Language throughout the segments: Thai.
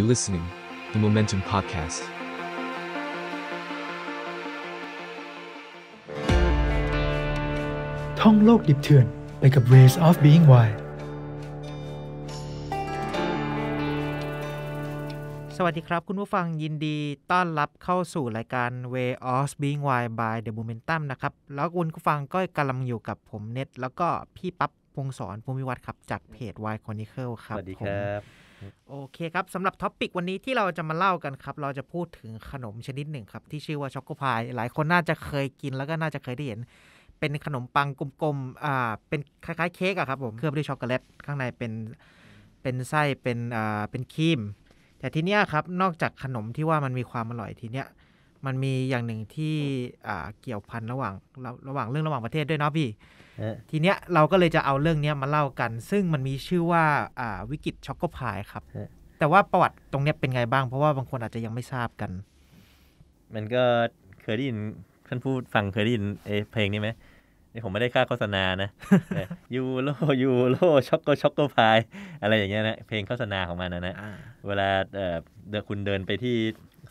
You listening, the Momentum Podcast. ท่องโลกดิบเถื่อน ไปกับ w a y s of Being Wild สวัสดีครับคุณผู้ฟังยินดีต้อนรับเข้าสู่รายการ Way of Being Wild by The Momentum นะครับ แล้วคุณผู้ฟังก็กำลังอยู่กับผมเน็ตแล้วก็พี่ปั๊บพงศรภูมิวัฒน์ครับจากเพจ Wild Chronicle ครับ สวัสดีครับโอเคครับสำหรับท็อปปิกวันนี้ที่เราจะมาเล่ากันครับ เราจะพูดถึงขนมชนิดหนึ่งครับที่ชื่อว่าช็อกโกพายหลายคนน่าจะเคยกินแล้วก็น่าจะเคยได้เห็นเป็นขนมปังกลมๆอ่าเป็นคล้ายๆเค้กอะครับผมเคลือบด้วยช็อกโกแลตข้างในเป็นเป็นไส้เป็นอ่าเป็นครีมแต่ทีเนี้ยครับนอกจากขนมที่ว่ามันมีความอร่อยทีเนี้ยมันมีอย่างหนึ่งที่อ่าเกี่ยวพันระหว่างระหว่างเรื่องระหว่างประเทศด้วยเนาะพี่ทีเนี้ยเราก็เลยจะเอาเรื่องเนี้ยมาเล่ากัน ซึ่งมันมีชื่อว่าวิกฤตช็อกโกพายครับ แต่ว่าประวัติตรงเนี้ยเป็นไงบ้างเพราะว่าบางคนอาจจะยังไม่ทราบกัน มันก็เคยได้ยินท่านผู้ฟังเคยได้ยินเพลงนี้ไหมนี่ผมไม่ได้ค่าโฆษณานะยูโรยูโรช็อกโกช็อกโกพาย อะไรอย่างเงี้ยนะ เพลงโฆษณาของมันนะนะเวลาเออคุณเดินไปที่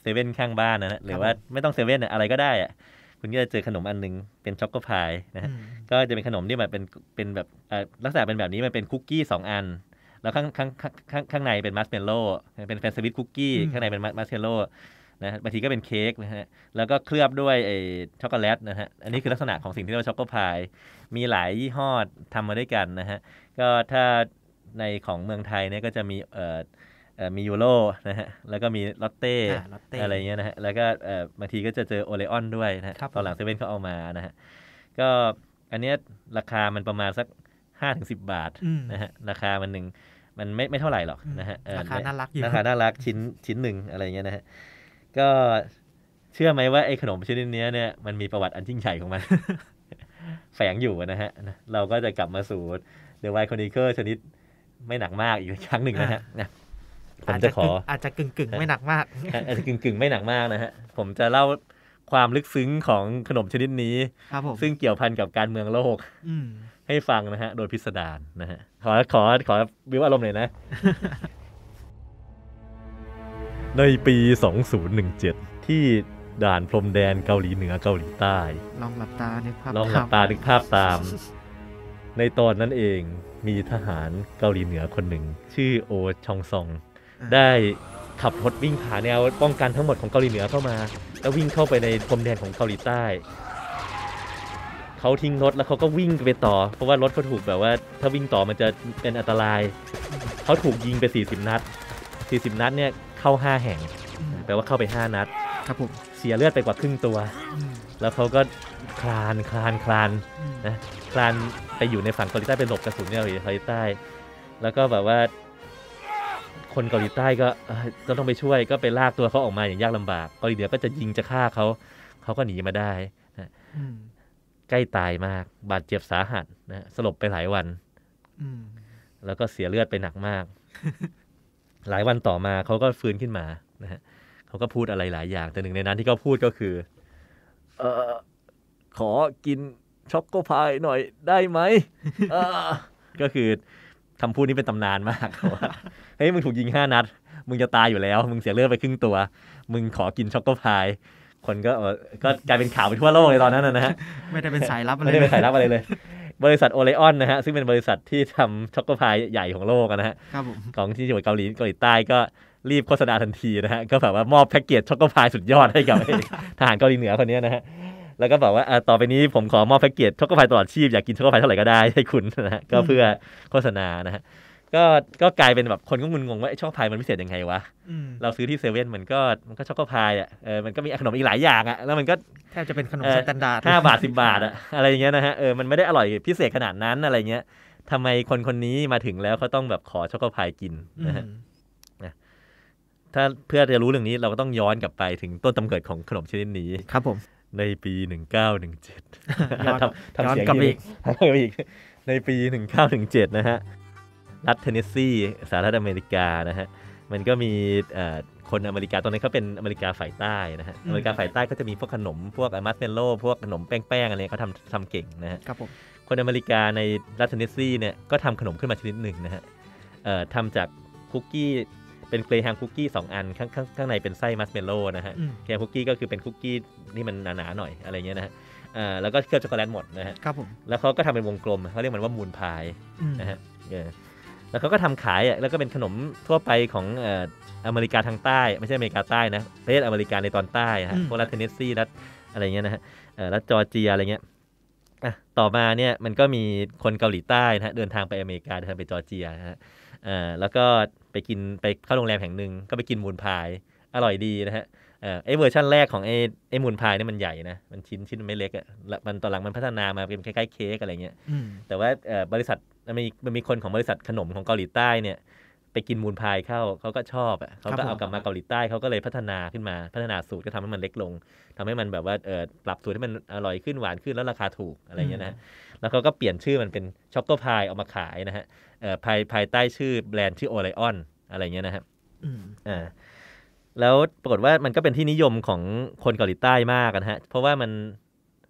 เซเว่นข้างบ้านนะหรือว่าไม่ต้องเซเว่นอะไรก็ได้อะุณก็จะเจอขนมอันนึงเป็นช็อกโกพายนะฮะก็จะเป็นขนมที่แบบเป็นเป็นแบบลักษณะเป็นแบบนี้มันเป็นคุกกี้สองอัน แล้วข้างข้างข้างข้างในเป็นมัสเมลโล่เป็นแฟนสวิตคุกกี้ข้างในเป็นมัสเมลโล่นะบางทีก็เป็นเค้กนะฮะแล้วก็เคลือบด้วยไอ้ช็อกโกแลตนะฮะอันนี้คือลักษณะของสิ่งที่เรียกว่าช็อกโกพาย มีหลายยี่ห้อทำมาด้วยกันนะฮะก็ถ้าในของเมืองไทยเนี่ยก็จะมีเอ่อมียูโรนะฮะแล้วก็มีลอตเต้อะไรเงี้ยนะฮะ แล้วก็บางทีก็จะเจอโอเลออนด้วยนะฮะ ตอนหลังเซเว่นเขาเอามานะฮะ ก็อันเนี้ยราคามันประมาณสักห้าถึงสิบบาท นะฮะ ราคามันหนึ่งมันไม่ไม่เท่าไหร่หรอกนะฮะ ราคาน่ารักอยู่ ราคาน่ารักชิ้นชิ้นหนึ่งอะไรเงี้ยนะฮะ ก็เชื่อไหมว่าไอ้ขนมชนิดนี้เนี่ย มันมีประวัติอันยิ่งใหญ่ของมันแฝงอยู่นะฮะเราก็จะกลับมาสู่เดอะไวคอนิเกอร์ชนิดไม่หนักมากอีกครั้งหนึ่งนะฮะผมจะขออาจจะกึ่งกึ่งไม่หนักมาก อาจจะกึ่งกึ่งไม่หนักมากนะฮะ ผมจะเล่าความลึกซึ้งของขนมชนิดนี้ซึ่งเกี่ยวพันกับการเมืองโลกให้ฟังนะฮะ โดยพิสดารนะฮะขอขอขอวิวอารมณ์หน่อยนะ ในปี 2017 ที่ด่านพรมแดนเกาหลีเหนือเกาหลีใต้ ลองหลับตานภาพลองหลับตานึภาพตาม ในตอนนั้นเองมีทหารเกาหลีเหนือคนหนึ่ง ชื่อโอชองซองได้ขับรถวิ่งผ่านแนวป้องกันทั้งหมดของเกาหลีเหนือเข้ามา แล้ววิ่งเข้าไปในพรมแดนของเกาหลีใต้เขาทิ้งรถแล้วเขาก็วิ่งไปต่อ เพราะว่ารถเขาถูกแบบว่า ถ้าวิ่งต่อมันจะเป็นอันตรายเขาถูกยิงไป40นัด40นัดเนี่ยเข้า5แห่งแปลว่าเข้าไป5นัดครับผมเสียเลือดไปกว่าครึ่งตัว แล้วเขาก็คลานคลานคลานนะคลานไปอยู่ในฝั่งเกาหลีใต้ไปหลบกระสุนเนี่ยเกาหลีใต้ แล้วก็แบบว่าคนเกาหลีใต้ก็ ก็ต้องไปช่วย ก็ไปลากตัวเขาออกมาอย่างยากลำบากเกาหลีเหนือก็จะยิงจะฆ่าเขา เขาก็หนีมาได้นะใกล้ตายมาก บาดเจ็บสาหัสนะสลบไปหลายวันแล้วก็เสียเลือดไปหนักมาก หลายวันต่อมาเขาก็ฟื้นขึ้นมานะฮะเขาก็พูดอะไรหลายอย่าง แต่หนึ่งในนั้นที่เขาพูดก็คือ เออขอกินช็อกโกพายหน่อยได้ไหมก็คือคำพูดนี้เป็นตำนานมากว่าเฮ้ยมึงถูกยิงห้านัด มึงจะตายอยู่แล้วมึงเสียเลือดไปครึ่งตัว มึงขอกินช็อกโกพายคนก็ก็กลายเป็นข่าวไปทั่วโลกเลยตอนนั้นนะฮะ ไม่ได้เป็นสายลับอะไรไม่ได้เป็นสายลับอะไรเลย บริษัทโอเลออนนะฮะ ซึ่งเป็นบริษัทที่ทำช็อกโกพายใหญ่ของโลกนะฮะของที่จังหวัดเกาหลีเกาหลีใต้ก็รีบโฆษณาทันทีนะฮะก็แบบว่ามอบแพ็กเกจช็อกโกพายสุดยอดให้กับทหารเกาหลีเหนือคนนี้นะฮะแล้วก็บอกว่าต่อไปนี้ผมขอมอบแพ็กเกจช็อกโกแลตตลอดชีพอยากกินช็อกโกแลตเท่าไหร่ก็ได้ให้คุณนะฮะ ก็เพื่อโฆษณา นะฮะ ก็ ก็กลายเป็นแบบคนก็งุนงงว่าช็อกโกแลตมันพิเศษยังไงวะ เราซื้อที่เซเว่นมันก็ มันก็ช็อกโกแลตอ่ะเออ มันก็มีขนมอีกหลายอย่างอ่ะ แล้วมันก็แทบจะเป็นขนมสแตนดาร์ดห้าบาทสิบาท อ่ะอะไรอย่างเงี้ยนะฮะ เออ มันไม่ได้อร่อยพิเศษขนาดนั้นอะไรเงี้ยทำไมคนคนนี้มาถึงแล้วเขาต้องแบบขอช็อกโกแลตกินนะฮะถ้าเพื่อจะรู้เรื่องนี้เราก็ต้องย้อนกลับไปถึงต้นตำเกิดของขนมชนิดนี้ครับ ผมในปี 1917ก้หนทำเสียงอีกอีก ในปี 1917นะฮะ รัฐเทนเนสซีสหรัฐอเมริกา นะฮะ มันก็มีคนอเมริกาตอนนี้เขาเป็นอเมริกาฝ่ายใต้นะฮะ อเมริกาฝ่ายใต้ก็จะมีพวกขนม พวกมัสเมลโล่พวกขนมแป้งๆอะไรเขาทำทำเก่งนะฮะครับผมคนอเมริกาในรัฐเทนเนสซีเนี่ย ก็ทำขนมขึ้นมาชนิดหนึ่งนะฮะทำจากคุกกี้เป็นเกรแฮมคุกกี้2อันข้างข้างข้างในเป็นไส้มัสเมลโล่นะฮะเกรแฮมคุกกี้ก็คือเป็นคุกกี้นี่มันหนาๆหน่อย อะไรเงี้ยนะฮะแล้วก็เคลือบช็อกโกแลตหมดนะฮะครับผมแล้วเขาก็ทำเป็นวงกลมเขาเรียกมันว่ามูนพายนะฮะแล้วเขาก็ทำขายอ่ะแล้วก็เป็นขนมทั่วไปของอเมริกาทางใต้ไม่ใช่อเมริกาใต้นะประเทศอเมริกาในตอนใต้ฮะพวกรัฐเทนเนสซีรัฐอะไรเงี้ยนะฮะรัฐจอร์เจียอะไรเงี้ยต่อมาเนี่ยมันก็มีคนเกาหลีใต้นะฮะเดินทางไปอเมริกาเดินทางไปจอร์เจียนะฮะอ่าแล้วก็ไปกินไปเข้าโรงแรมแห่งหนึ่งก็ไปกินมูนพายอร่อยดีนะฮะเออเวอร์ชั่นแรกของไอ้ไอ้มูนพายนี่มันใหญ่นะมันชิ้นชิ้นไม่เล็กอะ่ะมันตอนหลังมันพัฒนามาเป็นคล้าย ๆเค้กอะไรเงี้ยแต่ว่าบริษัทมันมีมันมีคนของบริษัทขนมของเกาหลีใต้เนี่ยไปกินมูนพายเข้าเขาก็ชอบอ่ะเขาก็เอากลับมาเกาหลีใต้เขาก็เลยพัฒนาขึ้นมาพัฒนาสูตรก็ทำให้มันเล็กลงทำให้มันแบบว่าเออปรับสูตรให้มันอร่อยขึ้นหวานขึ้นแล้วราคาถูกอะไรเงี้ยนะแล้วเขาก็เปลี่ยนชื่อมันเป็นช็อกโกพายเอามาขายนะฮะภายภายใต้ชื่อแบรนด์ชื่อโอไลออนอะไรเงี้ยนะครับอ่าแล้วปรากฏว่ามันก็เป็นที่นิยมของคนเกาหลีใต้มากนะฮะ เพราะว่ามัน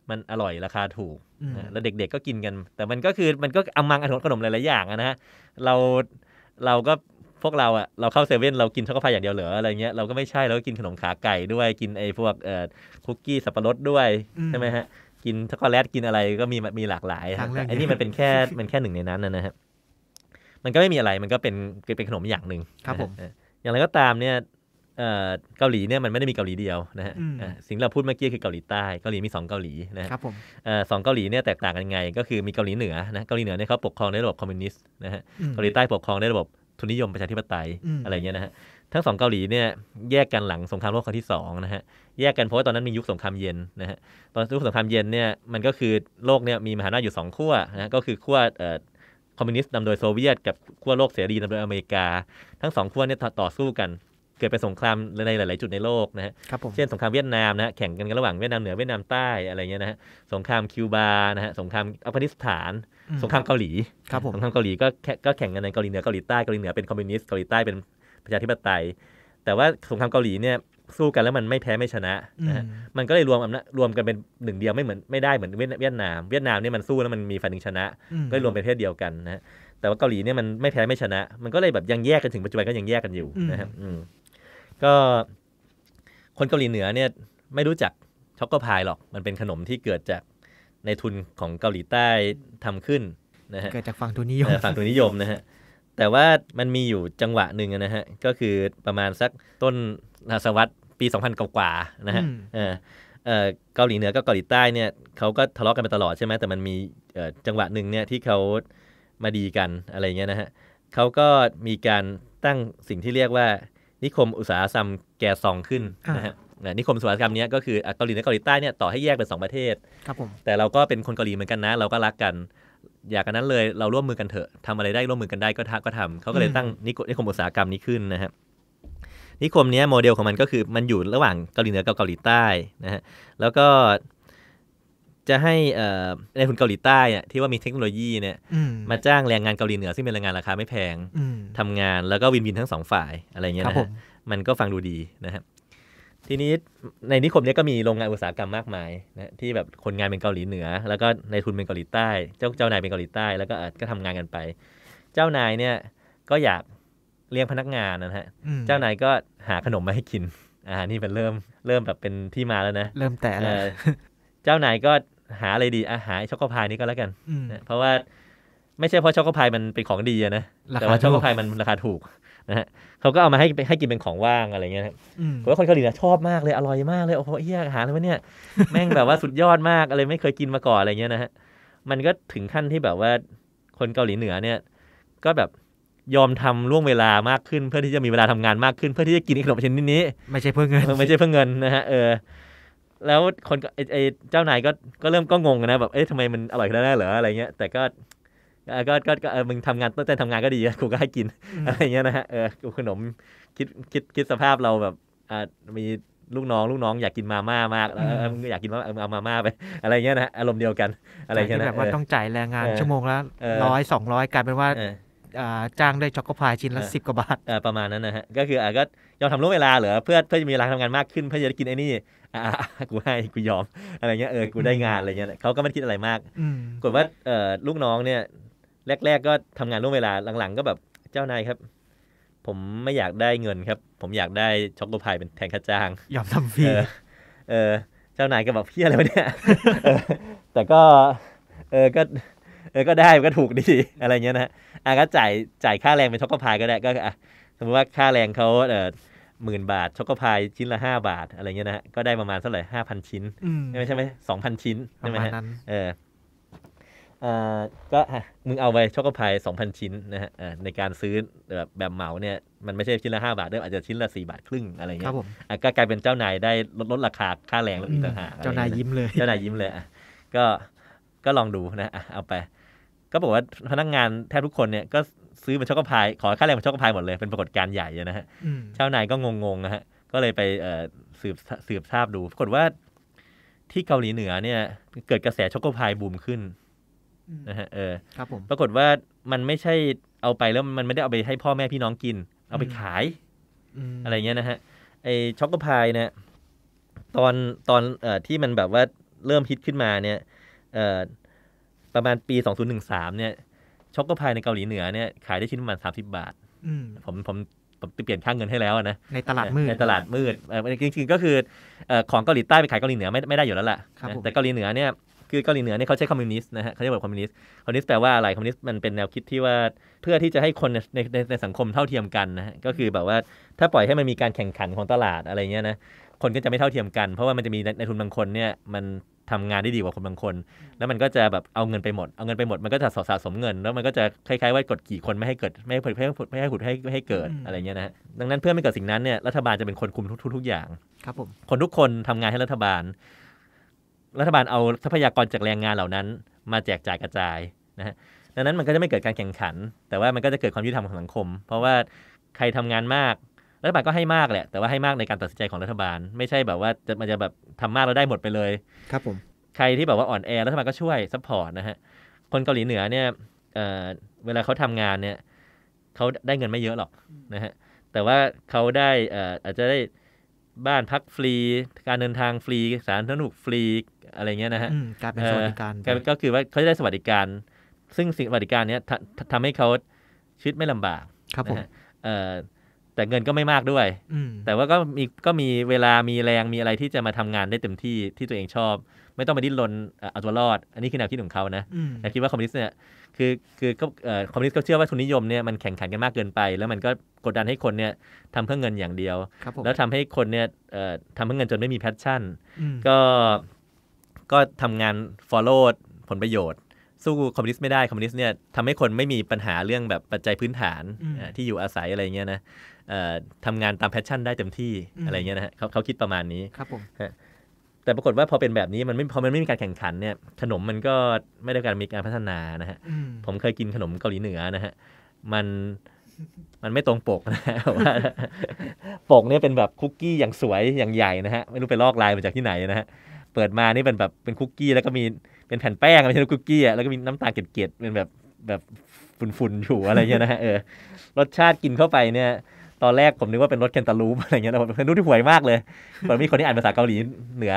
มันอร่อยราคาถูกแล้วเด็กๆกก็กินกัน แต่มันก็คือมันก็อมังอนขนมหลายๆอย่างนะฮะเราเราก็พวกเราอะเราเข้าเซเว่นเรากินช็อกโกแลตอย่างเดียวเหรออะไรเงี้ย เราก็ไม่ใช่เราก็กินขนมขาไก่ด้วย กินไอ้พวกเอ่อคุกกี้สับปะรดด้วยใช่ไหมฮะ กินช็อกโกแลตกินอะไรก็มีมีหลากหลายอันนี้มันเป็นแค่มันแค่หนึ่งในนั้นนะฮะมันก็ไม่มีอะไร มันก็เป็นเป็นขนมอย่างหนึ่งครับผม อย่างไรก็ตามเนี่ยเกาหลีเนี่ยมันไม่ได้มีเกาหลีเดียวนะฮะ สิ่งเราพูดเมื่อกี้คือเกาหลีใต้ เกาหลีมี 2 เกาหลีนะครับผมสองเกาหลีเนี่ยแตกต่างกันไง ก็คือมีเกาหลีเหนือนะ เกาหลีเหนือเนี่ยเขาปกครองในระบบคอมมิวนิสต์นะฮะ เกาหลีใต้ปกครองในระบบทุนนิยมประชาธิปไตยอะไรเงี้ยนะฮะ ทั้งสองเกาหลีเนี่ยแยกกันหลังสงครามโลกครั้งที่2นะฮะ แยกกันเพราะว่าตอนนั้นมียุคสงครามเย็นนะฮะ ตอนยุคสงครามเย็นเนี่ยมันก็คือโลกเนี่ยมีมหาอำนาจอยู่งขั้วนะก็คือขั้วคอมมิวนิสต์นำโดยโซเวียตกับขั้วโลกเสรีนำโดยอเมริกา ทั้งสองขั้วเนี่ยต่อสู้กัน เกิดเป็นสงครามในหลาย ๆ จุดในโลกนะฮะเช่นสงครามเวียดนามนะฮะแข่งกันระหว่างเวียดนามเหนือเวียดนามใต้อะไรเงี้ยนะฮะสงครามคิวบานะฮะสงครามอัฟกานิสถาน สงครามเกาหลีสงครามเกาหลี ก็ก็แข่งกันในเกาหลีเหนือเกาหลีใต้เกาหลีเหนือเป็นคอมมิวนิสต์เกาหลีใต้เป็นประชาธิปไตย แต่ว่าสงครามเกาหลีเนี่ยสู้กันแล้วมันไม่แพ้ไม่ชนะนะฮะมันก็เลยรวมอำนาจรวมกันเป็นหนึ่งเดียวไม่เหมือนไม่ได้เหมือนเวียดนามเวียดนามเนี่ยมันสู้แล้วมันมีฝ่ายหนึ่งชนะ ก็รวมเป็นประเทศเดียวกันนะฮะ แต่ว่าเกาหลีเนี่ยมันไม่แพ้ไม่ชนะ มันก็เลยแบบยังแยกกันถึงปัจจุบันก็ยังแยกกันอยู่นะครับก็คนเกาหลีเหนือเนี่ย ไม่รู้จักช็อกโกพายหรอก มันเป็นขนมที่เกิดจากในทุนของเกาหลีใต้ทำขึ้นนะฮะเกิดจากฝั่งทุนนิยมฝั่งทุนนิยมนะฮะแต่ว่ามันมีอยู่จังหวะหนึ่งนะฮะก็คือประมาณสักต้นนศสวัสดปี2000กว่าๆนะฮะเออเกาหลีเหนือกับเกาหลีใต้เนี่ยเขาก็ทะเลาะกันมาตลอดใช่ไหมแต่มันมีจังหวะหนึ่งเนี่ยที่เขามาดีกันอะไรเงี้ยนะฮะเขาก็มีการตั้งสิ่งที่เรียกว่า นิคมอุตสาหกรรมแกซองขึ้นนะฮะนิคมอุตสาหกรรมนี้ก็คือเกาหลีเหนือเกาหลีใต้เนี่ยต่อให้แยกเป็น2ประเทศครับผมแต่เราก็เป็นคนเกาหลีเหมือนกันนะ เราก็รักกัน อยากกันนั้นเลยเราร่วมมือกันเถอะทำอะไรได้ร่วมมือกันได้ก็ทักก็ทำเขาก็เลยตั้งนิคมอุตสาหกรรมนี้ขึ้นนะฮะนิคมนี้โมเดลของมันก็คือมันอยู่ระหว่างเกาหลีเหนือกับเกาหลีใต้นะฮะแล้วก็จะให้ในทุนเกาหลีใต้เนี่ยที่ว่ามีเทคโนโลยีเนี่ย มาจ้างแรงงานเกาหลีเหนือซึ่งเป็นแรงงานราคาไม่แพงทำงานแล้วก็วินวินทั้งสองฝ่ายอะไรเงี้ยนะมันก็ฟังดูดีนะครับทีนี้ในนิคมนี้ก็มีโรงงานอุตสาหกรรมมากมายนะที่แบบคนงานเป็นเกาหลีเหนือ แล้วก็ในทุนเป็นเกาหลีใต้ เจ้าเจ้านายเป็นเกาหลีใต้ แล้วก็ก็ทำงานกันไป เจ้านายเนี่ยก็อยากเรียกพนักงานนะฮะ เจ้านายก็หาขนมมาให้กินอ่านี่เป็นเริ่มเริ่มแบบเป็นที่มาแล้วนะ เริ่มแต่แล้วเจ้านายก็หาอะไรดีอาหารช็อกโกพายนี่ก็แล้วกัน เพราะว่าไม่ใช่เพราะช็อกโกพายมันเป็นของดีนะแต่ว่าช็อกโกพายมันราคาถูกนะฮะเขาก็เอามาให้ให้กินเป็นของว่างอะไรเงี้ยผมว่าคนเกาหลีนะชอบมากเลยอร่อยมากเลย โอ้โหเฮียอาหารอะไวะเนี่ย แม่งแบบว่าสุดยอดมากอะไรไม่เคยกินมาก่อนอะไรเงี้ยนะฮะ มันก็ถึงขั้นที่แบบว่าคนเกาหลีเหนือเนี่ย ก็แบบยอมทำล่วงเวลามากขึ้นเพื่อที่จะมีเวลาทำงานมากขึ้นเพื่อที่จะกินขนมชนิดนี้ ไม่ใช่เพื่อเงิน ไม่ใช่เพื่อเงินนะฮะเออแล้วคนไอ้เจ้านายก็ก็เริ่มก็งงนะแบบเอ๊ะทำไมมันอร่อยขนาดนั้นเหรออะไรเงี้ยแต่ก็ก็ก็ก็เออมึงทำงานตั้งใจทำงานก็ดีกูก็ให้กินอะไรเงี้ยนะฮะเออกูขนมคิดคิดคิดสภาพเราแบบอ่ามีลูกน้องลูกน้องอยากกินมาม่ามากแล้วมึงอยากกินมาเอามาม่าไปอะไรเงี้ยนะอารมณ์เดียวกัน อะไรเงี้ยนะแบบว่าต้องจ่ายแรงงาน ชั่วโมงละร้อยสองร้อยกลายเป็นว่าจ้างได้ช็อกโกพายชิ้นละสิบกว่าบาทประมาณนั้นนะฮะก็คืออาก็ ยอมทำล่วงเวลาเหรอเพื่อเพื่อจะมีเวลาทำงานมากขึ้นเพื่อจะได้กินไอ้นี่กูให้กูยอม อะไรเงี้ยเออกูได้งานอะไรเงี้ยเขาก็ไม่คิดอะไรมากกดว่าลูกน้องเนี่ย แรกๆก็ทำงานล่วงเวลาหลังๆ ก็แบบเจ้านายครับ ผมไม่อยากได้เงินครับ ผมอยากได้ช็อกโกพายเป็นแทนค่าจ้าง ยอมทำฟรีเออ เจ้านายก็แบบเพี้ยอะไรวะเนี่ยแต่ก็ เออก็เออก็ได้ก็ถูกดีอะไรเงี้ยนะอ่ะก็จ่าย จ่ายค่าแรงเป็นช็อกโกพายก็ได้ ก็อ่ะ สมมติว่าค่าแรงเขาเออหมื่นบาทช็อกโกพายชิ้นละห้าบาท อะไรเงี้ยนะก็ได้ประมาณเท่าไหร่ห้าพันชิ้นไม่ใช่ไหมสองพันชิ้นใช่ไหมฮะเออ อ่าก็มึงเอาไปช็อกโกพายสองพันชิ้นนะฮะในการซื้อแบบแบบเหมาเนี่ย มันไม่ใช่ชิ้นละห้าบาทด้วยอาจจะชิ้นละสี่บาทครึ่งอะไรเงี้ยก็กลายเป็นเจ้านายได้ลดลดราคาค่าแรงลงอีกต่างหากเจ้านายยิ้มเลย เจ้านายยิ้มเลยอ่ะก็ก็ลองดูนะเอาไปก็บอกว่าพนักงานแทบทุกคนเนี่ยก็ซื้อเป็นช็อกโกพายขอค่าแรงเป็นช็อกโกพายหมดเลยเป็นปรากฏการณ์ใหญ่นะฮะเาวานายก็งงๆนะฮะ ก็เลยไปสืบสืบทราบดูปรากฏว่าที่เกาหลีเหนือเนี่ย เกิดกระแสช็อกโกพายบูมขึ้นนะฮะเออครับผมปรากฏว่ามันไม่ใช่เอาไปแล้วมันไม่ได้เอาไปให้พ่อแม่พี่น้องกิน เอาไปขายอะไรเงี้ยนะฮะไอช็อกโกพายเนี่ย ตอนตอนเอ่อที่มันแบบว่าเริ่มฮิตขึ้นมาเนี่ย เอ่อประมาณปี 2013 เนี่ย ช็อกโกพายในเกาหลีเหนือเนี่ย ขายได้ชิ้นประมาณ 30 บาท ผมผมผมเปลี่ยนค่างเงินให้แล้วนะ ในตลาดมืด ในตลาดมืดจริงๆ ก็คือของเกาหลีใต้ไปขายเกาหลีเหนือ ไม่ไม่ได้อยู่แล้วล่ะ แต่เกาหลีเหนือเนี่ย คือเกาหลีเหนือเนี่ยเขาใช้คอมมิวนิสต์นะฮะเขาเรียกว่าคอมมิวนิสต์ คอมมิวนิสต์แปลว่าอะไร คอมมิวนิสต์มันเป็นแนวคิดที่ว่า เพื่อที่จะให้คนในในในสังคมเท่าเทียมกันนะก็คือแบบว่า ถ้าปล่อยให้มันมีการแข่งขันของตลาดอะไรเงี้ยนะคนก็จะไม่เท่าเทียมกันเพราะว่ามันจะมีในทุนบางคนเนี่ยมันทำงานได้ดีกว่าคนบางคน แล้วมันก็จะแบบเอาเงินไปหมดเอาเงินไปหมดมันก็จะสะสม เงินแล้วมันก็จะคล้ายๆว่ากดขี่คนไม่ให้เกิดไม่ให้ผลไม่ให้ผลไม่ให้ผลไม่ให้เกิดอะไรเงี้ยนะดังนั้นเพื่อไม่เกิดสิ่งนั้นเนี่ยรัฐบาลจะเป็นคนคุมทุกๆทุกอย่างครับผมคนทุกคนทำงานให้รัฐบาล รัฐบาลเอาทรัพยากรจากแรงงานเหล่านั้น มาแจกจ่ายกระจายนะฮะดังนั้นมันก็จะไม่เกิดการแข่งขัน แต่ว่ามันก็จะเกิดความยุติธรรมของสังคม เพราะว่าใครทำงานมากรัฐบาลก็ให้มากแหละ แต่ว่าให้มากในการตัดสินใจของรัฐบาล ไม่ใช่แบบว่าจะมันจะแบบทำมากแล้วได้หมดไปเลย ครับผมใครที่แบบว่าอ่อนแอรัฐบาลก็ช่วยซัพพอร์ตนะฮะคนเกาหลีเหนือเนี่ยเเวลาเขาทำงานเนี่ยเขาได้เงินไม่เยอะหรอกนะฮะแต่ว่าเขาได้อาจจะได้บ้านพักฟรีการเดินทางฟรีสารสนุกฟรีอะไรเงี้ยนะฮะการเป็นสวัสดิการก็คือว่าเขาจะได้สวัสดิการ ซึ่งสิ่งสวัสดิการเนี้ยทำให้เขาชีวิตไม่ลำบาก ครับผมแต่เงินก็ไม่มากด้วย แต่ว่าก็มีก็มีเวลามีแรงมีอะไรที่จะมาทำงานได้เต็มที่ที่ตัวเองชอบ ไม่ต้องไปดิ้นรนเอาตัวรอดอันนี้คือแนวคิดของเขานะแต่คิดว่าคอมมิวนิสต์เนี่ย คือคือก็คอมมิวนิสต์ก็เชื่อว่าทุนนิยมเนี่ยมันแข่งขันกันมากเกินไป แล้วมันก็กดดันให้คนเนี่ยทำเพื่อเงินอย่างเดียว แล้วทำให้คนเนี่ยทำเพื่อเงินจนไม่มีแพชชั่น ก็ก็ทำงานฟอลโล่ผลประโยชน์สู้คอมมิวนิสต์ไม่ได้คอมมิวนิสต์เนี่ยทำให้คนไม่มีปัญหาเรื่องแบบปัจจัยพื้นฐานที่อยู่อาศัยอะไรเงี้ยนะทำงานตามแพชชั่นได้เต็มที่อะไรเงี้ยนะฮะเขาเขาคิดประมาณนี้ ครับผมแต่ปรากฏว่าพอเป็นแบบนี้ มันไม่พอมันไม่มีการแข่งขันเนี่ยขนมมันก็ไม่ได้การมีการพัฒนานะฮะผมเคยกินขนมเกาหลีเหนือนะฮะมันมันไม่ตรงปกนะฮะว่าปกเนี่ยเป็นแบบคุกกี้อย่างสวยอย่างใหญ่นะฮะไม่รู้ไปลอกลายมาจากที่ไหนนะฮะเปิดมานี่เป็นแบบเป็นคุกกี้แล้วก็มีเป็นแผ่นแป้งไม่ใช่คุกกี้อ่ะแล้วก็มีน้ำตาลเกล็ดๆเป็นแบบแบบฝุ่นๆอยู่อะไรเงี้ยนะฮะเออรสชาติกินเข้าไปเนี่ยตอนแรกผมนึกว่าเป็นรถเคนตาลูปอะไรเงี้ยแะผมเป็นรถที่ห่วยมากเลยมันมีคนที่อ่านภาษาเกาหลีเหนือ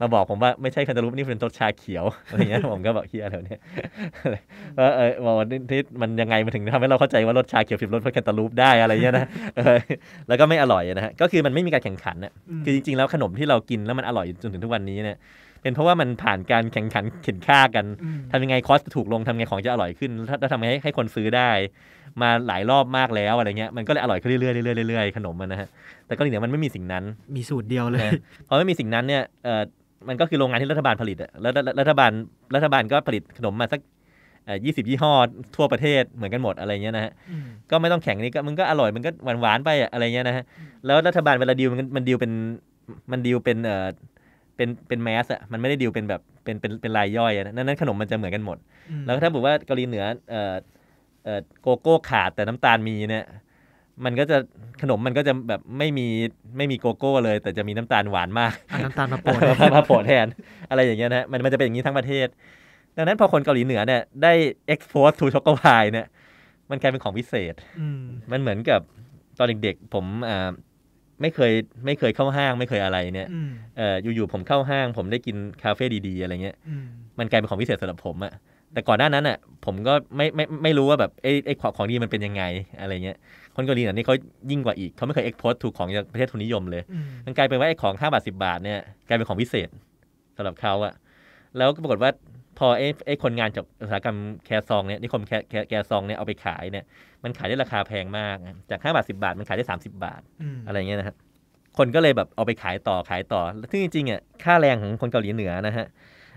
มาบอกผมว่าไม่ใช่เคนตาลูป นี่เป็นรถชาเขียวอะไรเงี้ย ผมก็บอกเฮียแล้วเนี่ยว่าเออบอกว่านี่มันยังไงมันถึงทำให้เราเข้าใจว่ารถชาเขียวผิดรถเคนตาลูปได้อะไรเงี้ยนะแล้วก็ไม่อร่อยนะฮะ ก็คือมันไม่มีการแข่งขันนะคือจริงๆแล้วขนมที่เรากินแล้วมันอร่อยจนถึงทุกวันนี้เนี่ยเป็นเพราะว่ามันผ่านการแข่งขันเข็นค่ากันทำยังไงคอสจะถูกลงทำยังไงของจะอร่อยขึ้นถ้าทำยังไงให้คนซื้อได้ มาหลายรอบมากแล้วอะไรเงี้ยมันก็เลยอร่อยขึ้นเรื่อยๆเรื่อยๆเรื่อยๆขนมมันนะฮะแต่ก็หลีเหนือมันไม่มีสิ่งนั้นมีสูตรเดียวเลยพอไม่มีสิ่งนั้นเนี่ยเออมันก็คือโรงงานที่รัฐบาลผลิตอะแล้วรัฐบาลรัฐบาลก็ผลิตขนมมาสักยี่สิบยี่ห้อทั่วประเทศเหมือนกันหมดอะไรเงี้ยนะฮะก็ไม่ต้องแข่งนี่ก็มันก็อร่อยมันก็หวานๆไปอะไรเงี้ยนะฮะแล้วรัฐบาลเวลาดีลมันมันดีลเป็นมันดีลเป็นเอ่อเป็นเป็นแมสอะมันไม่ได้ดิว เป็นแบบเป็นเป็นเป็นรายย่อยอะนั้นนั้นขนมมันจะเหมือนกันหมด แล้วถ้าบอกว่าเกาหลีเหนือเอ่อเอ่อโกโก้ขาดแต่น้ำตาลมีเนี่ยมันก็จะขนมมันก็จะแบบไม่มีไม่มีโกโก้ เลย แต่จะมีน้ำตาลหวานมากน้ำตาลมาโปะมาโปะแทนอะไรอย่างเงี้ยนะมันมันจะเป็นอย่างนี้ทั้งประเทศดังนั้นพอคนเกาหลีเหนือเนี่ยได้เอ็ e x p o s สทูช็อกโกพายเนี่ย มันกลายเป็นของพิเศษมันเหมือนกับตอนเด็กๆ ผมอ่าไม่เคยไม่เคยเข้าห้างไม่เคยอะไรเนี่ยเอออยู่ๆผมเข้าห้างผมได้กินคาเฟ่ดีๆ อะไรเงี้ย มันกลายเป็นของพิเศษสำหรับผมอะแต่ก่อนหน้านั้นอะผมก็ไม่ไม่ไม่รู้ว่าแบบไอ้ไอ้ของของดีมันเป็นยังไงอะไรเงี้ยคนเกาหลีเนี่ยนี่เขายิ่งกว่าอีกเขาไม่เคยเอ็กพอร์ตถูกของจากประเทศทุนนิยม เลยมันกลายเป็นว่าไอ้ของห้าบาทสิบาท เนี่ยกลายเป็นของพิเศษสำหรับเขาอะแล้วก็ปรากฏว่าพอไอ้ไอ้คนงานจากอุตสาหกรรมแคซองเนี่ยนิคมแคแคแคซองเนี่ยเอาไปขายเนี่ย มันขายได้ราคาแพงมากจากห้าบาทสิบาท มันขายได้สามสิบาท อะไรเงี้ยนะฮะคนก็เลยแบบเอาไปขายต่อขายต่อซึ่งจริงๆอ่ะค่าแรงของคนเกาหลีเหนือนะฮะ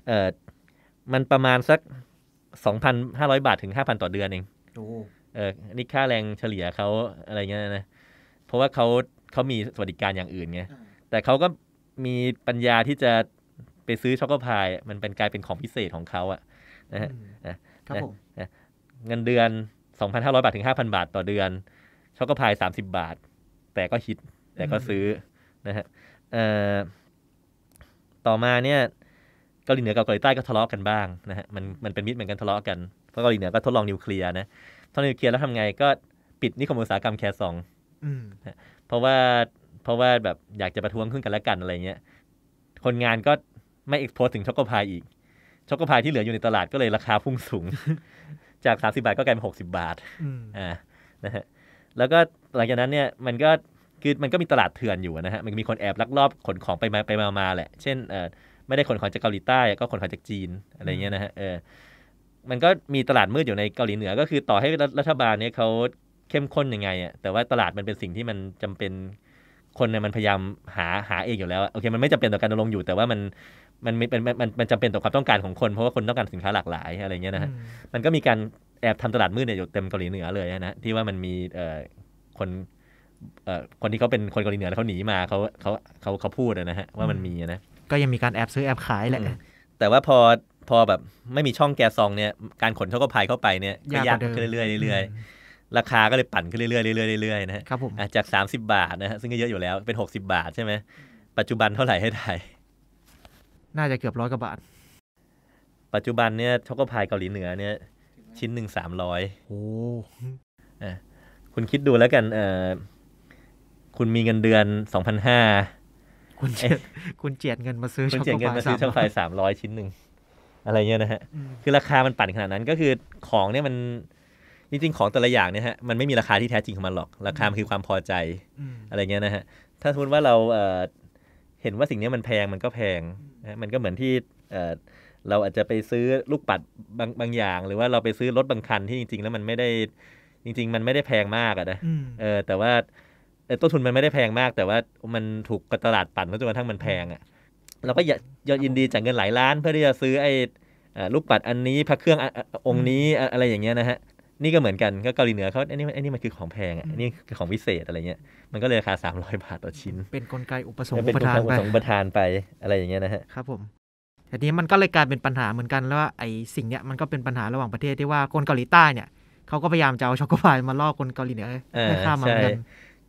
เออมันประมาณสักสองพันห้าร้อยบาทถึงห้าพันต่อเดือนเองเออนี่ค่าแรงเฉลี่ยเขาอะไรเงี้ยนะเพราะว่าเขาเขามีสวัสดิการอย่างอื่นไงแต่เขาก็มีปัญญาที่จะไปซื้อช็อกโกพายมันเป็นกลายเป็นของพิเศษของเขาอะนะฮะครับผมเงินเดือน 2,500 บาทถึง 5,000 บาทต่อเดือน ช็อกโกพาย30 บาท แต่ก็ฮิตแต่ก็ซื้อนะฮะต่อมาเนี่ยเกาหลีเหนือกับเกาหลีใต้ก็ทะเลาะกันบ้าง นะฮะมันมันเป็นมิตรเหมือนกันทะเลาะกันเพราะเกาหลีเหนือก็ทดลองนิวเคลียร์นะทดลองนิวเคลียร์แล้วทำไงก็ปิดนิคมอุตสาหกรรมแคสองเพราะว่าเพราะว่าแบบอยากจะประท้วงขึ้นกันและกันอะไรเงี้ยคนงานก็ไม่เอ็กโพสถึงช็อกโกพายอีก ช็อกโกพายที่เหลืออยู่ในตลาดก็เลยราคาพุ่งสูง จากสาสิบาทก็กลายเป็นหกสิบาท อ่า นะฮะ แล้วก็หลังจากนั้นเนี่ย มันก็คือมันก็มีตลาดเถื่อนอยู่นะฮะ มันมีคนแอบลักลอบ ขนของไปมาไปมามาแหละ เช่นเออไม่ได้ขนของจากเกาหลีใต้ ก็ขนของจากจีน อะไรเงี้ยนะฮะ เออ มันก็มีตลาดมืดอยู่ในเกาหลีเหนือก็คือต่อให้รัฐบาลเนี่ยเขาเข้มข้นยังไงอ่ะ แต่ว่าตลาดมันเป็นสิ่งที่มันจำเป็น คนเนี่ยมันพยายามหาหาเองอยู่แล้วโอเคมันไม่จำเป็นต่อการลรงอยู่ แต่ว่ามันมันมันมันมันจำเป็นต่อความต้องการของคนเพราะว่าคนต้องการสินค้าหลากหลายอะไรเงี้ยนะฮะมันก็มีการแอบทำตลาดมืดเนี่ยอยู่เต็มเกาหลีเหนือเลยนะที่ว่ามันมีเออ่คนเออ่คนที่เขาเป็นคนเกาหลีเหนือแล้วเขาหนีมาเขาเขาเขาเขาพูดนะฮะว่ามันมีนะก็ยังมีการแอบซื้อแอบขายแหละแต่ว่าพอพอแบบไม่มีช่องแกซองเนี่ยการขนเขาก็พายเข้าไปเนี่ยก็ยากขึ้นเรื่อยเรื่อยราคา ก็เลยปั่นขึ้นเรื่อยยเรื่อยเรื่อยนะครับผมจากสามสิบาทนะฮะซึ่งก็เยอะอยู่แล้วเป็นหกสิบาท ใช่ไหมปัจจุบันเท่าไหร่ให้ได้น่าจะเกือบร้อยกว่าบาท ปัจจุบันเนี่ยช็อกโกพายเกาหลีเหนือเนี่ย ชิ้นหนึ่งสามร้อยโอ้คุณคิดดูแล้วกันเออคุณมีเงินเดือนสองพันห้า คุณเจียดคุณเจียดเงินมาซื้อช็อกโกพายช็อกโกพายสามร้อยชิ้นหนึ่ง อะไรเงี้ยนะฮะ คือราคามันปั่นขนาดนั้น ก็คือของเนี่ยมันจริงๆของแต่ละอย่างเนี่ยฮะมันไม่มีราคาที่แท้จริงของมันหรอก ราคาคือความพอใจ อะไรเงี้ยนะฮะ ถ้าสมมติว่าเราเห็นว่าสิ่งนี้มันแพงมันก็แพงนะมันก็เหมือนที่เราอาจจะไปซื้อลูกปัดบางบางอย่าง หรือว่าเราไปซื้อรถบางคันที่จริงๆ แล้วมันไม่ได้จริง ๆ มันไม่ได้แพงมากอะนะเออแต่ว่าต้นทุนมันไม่ได้แพงมาก แต่ว่ามันถูกกตลาดปั่นจนกระทั่งมันแพงอะเราก็อยอยินดีจ่ายเงินหลายล้าน เพื่อที่จะซื้อไอ้ลูกปัดอันนี้ พระเครื่ององค์นี้อะไรอย่างเงี้ยนะฮะนี่ก็เหมือนกันก็เกาหลีเหนือเขาไอ้นี่ไอ้นี่มันคือของแพงอ่ะนี่คือของพิเศษอะไรเงี้ย มันก็เลยราคาสามร้อยบาทต่อชิ้น เป็นกลไกอุปสงค์อุปทานไปอุปสงค์อุปทานไปอะไรอย่างเงี้ยนะฮะครับผมแต่นี้มันก็เลยกลายเป็นปัญหาเหมือนกันแล้วว่าไอ้สิ่งเนี้ยมันก็เป็นปัญหาระหว่างประเทศที่ว่าคนเกาหลีใต้เนี่ยเขาก็พยายามจะเอาช็อกโกพายมาล่อคนเกาหลีเหนือให้ข้ามมาเหมือนกัน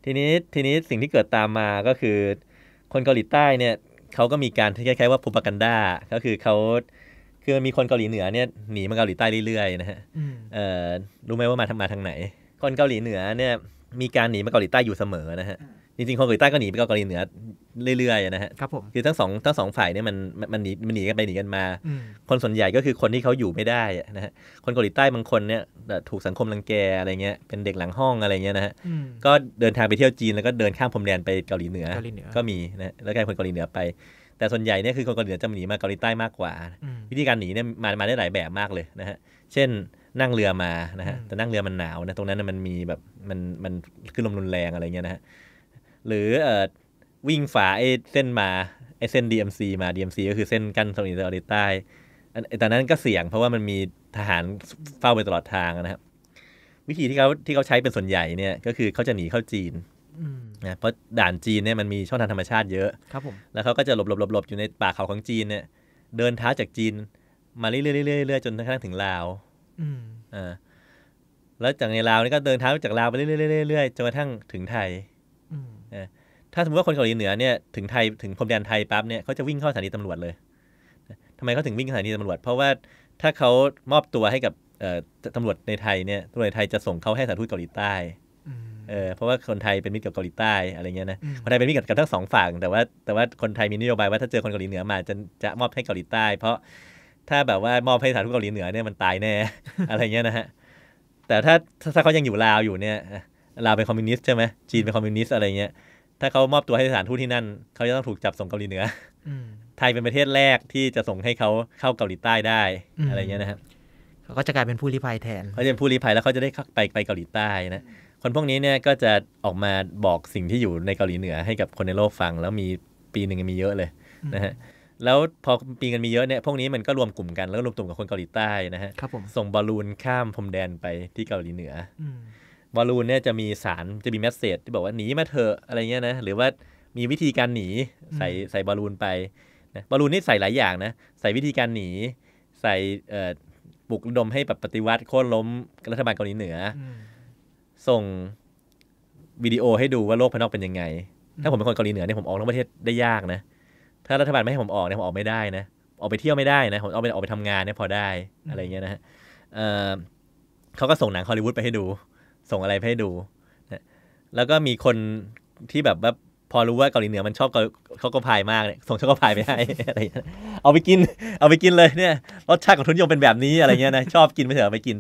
ทีนี้ทีนี้สิ่งที่เกิดตามมาก็คือ คนเกาหลีใต้เนี่ยเขาก็มีการคล้ายๆ ว่าพูปกันด้าก็คือเขาคือมันมีคนเกาหลีเหนือเนี่ยหนีมาเกาหลีใต้เรื่อยๆนะฮะรู้ไหมว่ามาทำมาทางไหน คนเกาหลีเหนือเนี่ยมีการหนีมาเกาหลีใต้อยู่เสมอนะฮะ จริงๆคนเกาหลีใต้ก็หนีไปเกาหลีเหนือเรื่อยๆนะฮะ ครับผม คือทั้งสองทั้งสองฝ่ายเนี่ยมันมันหนีมันหนีกันไปหนีกันมา คนส่วนใหญ่ก็คือคนที่เขาอยู่ไม่ได้นะฮะ คนเกาหลีใต้บางคนเนี่ยถูกสังคมรังแกอะไรเงี้ยเป็นเด็กหลังห้องอะไรเงี้ยนะฮะ ก็เดินทางไปเที่ยวจีนแล้วก็เดินข้ามพรมแดนไปเกาหลีเหนือก็มีนะแล้วกลายคนเกาหลีเหนือไปแต่ส่วนใหญ่เนี่ยคือคนเกาหลีเือจะหนีมาเกาหลีใต้มากกว่า วิธีการหนีเนี่ยมามาได้หลายแบบมากเลยนะฮะเช่นนั่งเรือมานะฮะแต่นั่งเรือมันหนาวนะตรงนั้นมันมีแบบมันมันขึ้นลมรุนแรงอะไรเงี้ยนะฮะหรือเอ่อวิ่งฝ่าไอ้เส้นมาไอ้เส้น DMC มา DMC ก็คือเส้นกั้นเกาหลีเหนือเกาหลีใต้แต่นั้นก็เสี่ยงเพราะว่ามันมีทหารเฝ้าไปตลอดทางนะครับวิธีที่เขาที่เขาใช้เป็นส่วนใหญ่เนี่ย ก็คือเขาจะหนีเข้าจีนนะเพราะด่านจีนเนี่ยมันมีช่องทางธรรมชาติเยอะ ครับผมแล้วเขาก็จะหลบหลบหลบหลบอยู่ในป่าเขาของจีน เนี่ย เดินเท้าจากจีน มาเรื่อยๆเรื่อยๆจนกระทั่งถึงลาวอ่าแล้วจากในลาวนี่ก็เดินเท้าจากลาวไปเรื่อยๆเรื่อยๆจนกระทั่งถึงไทยอถ้าสมมติว่าคนเกาหลีเหนือเนี่ยถึงไทยถึงพรมแดนไทยปั๊บเนี่ยเขาจะวิ่งเข้าสถานีตำรวจเลยทำไมเขาถึงวิ่งสถานีตำรวจเพราะว่าถ้าเขามอบตัวให้กับตำรวจในไทยเนี่ยตำรวจในไทยจะส่งเขาให้สถานทูตเกาหลีใต้เออเพราะว่าคนไทยเป็นมิตรกับเกาหลีใต้อะไรเงี้ยนะคนไทยเป็นมิตรกับทั้งสองฝั่ง แต่ว่า แต่ว่าคนไทยมีนโยบายว่าถ้าเจอคนเกาหลีเหนือมาจะจะมอบให้เกาหลีใต้ เพราะถ้าแบบว่ามอบให้สถานทูตเกาหลีเหนือเนี่ยมันตายแน่อะไรเงี้ยนะฮะแต่ถ้าถ้าเขายังอยู่ลาวอยู่เนี่ยลาวเป็นคอมมิวนิสต์ใช่ไหมจีนเป็นคอมมิวนิสต์อะไรเงี้ยถ้าเขามอบตัวให้สถานทูตที่นั่นเขาจะต้องถูกจับส่งเกาหลีเหนือไทยเป็นประเทศแรกที่จะส่งให้เขาเข้าเกาหลีใต้ได้อะไรเงี้ยนะครับเขาก็จะกลายเป็นผู้ลี้ภัยแทนเขาจะเป็นผู้ลี้ภัยแล้วเขาจะได้ไปไปเกาหลีใต้นะคนพวกนี้เนี่ยก็จะออกมาบอกสิ่งที่อยู่ในเกาหลีเหนือให้กับคนในโลกฟังแล้วมีปีหนึ่งมีเยอะเลยนะฮะแล้วพอปีกันมีเยอะเนี่ยพวกนี้มันก็รวมกลุ่มกันแล้วรวมตุ่มกับคนเกาหลีใต้นะฮะส่งบอลลูนข้ามพรมแดนไปที่เกาหลีเหนือบอลลูนเนี่ยจะมีสารจะมีแมสเซจที่บอกว่าหนีมาเถอะอะไรเงี้ยนะหรือว่ามีวิธีการหนีใส่ใส่บอลลูนไปนะบอลลูนนี่ใส่หลายอย่างนะ ใส่วิธีการหนี ใส่ปลุกดมให้แบบปฏิวัติโค่นล้มรัฐบาลเกาหลีเหนือส่งวิดีโอให้ดูว่าโลกภายนอกเป็นยังไง ถ้าผมเป็นคนเกาหลีเหนือเนี่ยผมออกนอกประเทศได้ยากนะ ถ้ารัฐบาลไม่ให้ผมออกเนี่ยผมออกไม่ได้นะ ออกไปเที่ยวไม่ได้นะ ผมเอาไปออกไปทำงานเนี่ยพอได้ อะไรเงี้ยนะฮะเขาก็ส่งหนังฮอลลีวูดไปให้ดู ส่งอะไรไปให้ดูนะแล้วก็มีคนที่แบบว่าพอรู้ว่าเกาหลีเหนือมันชอบเขาก็พายมากเนี่ยส่งช็อกโกพายไปให้อะไรเงี้ยเอาไปกิน เอาไปกินเลยเนี่ย รสชาติของทุนยมเป็นแบบนี้อะไรเงี้ยนะ ชอบกินไม่เถอะไปกิน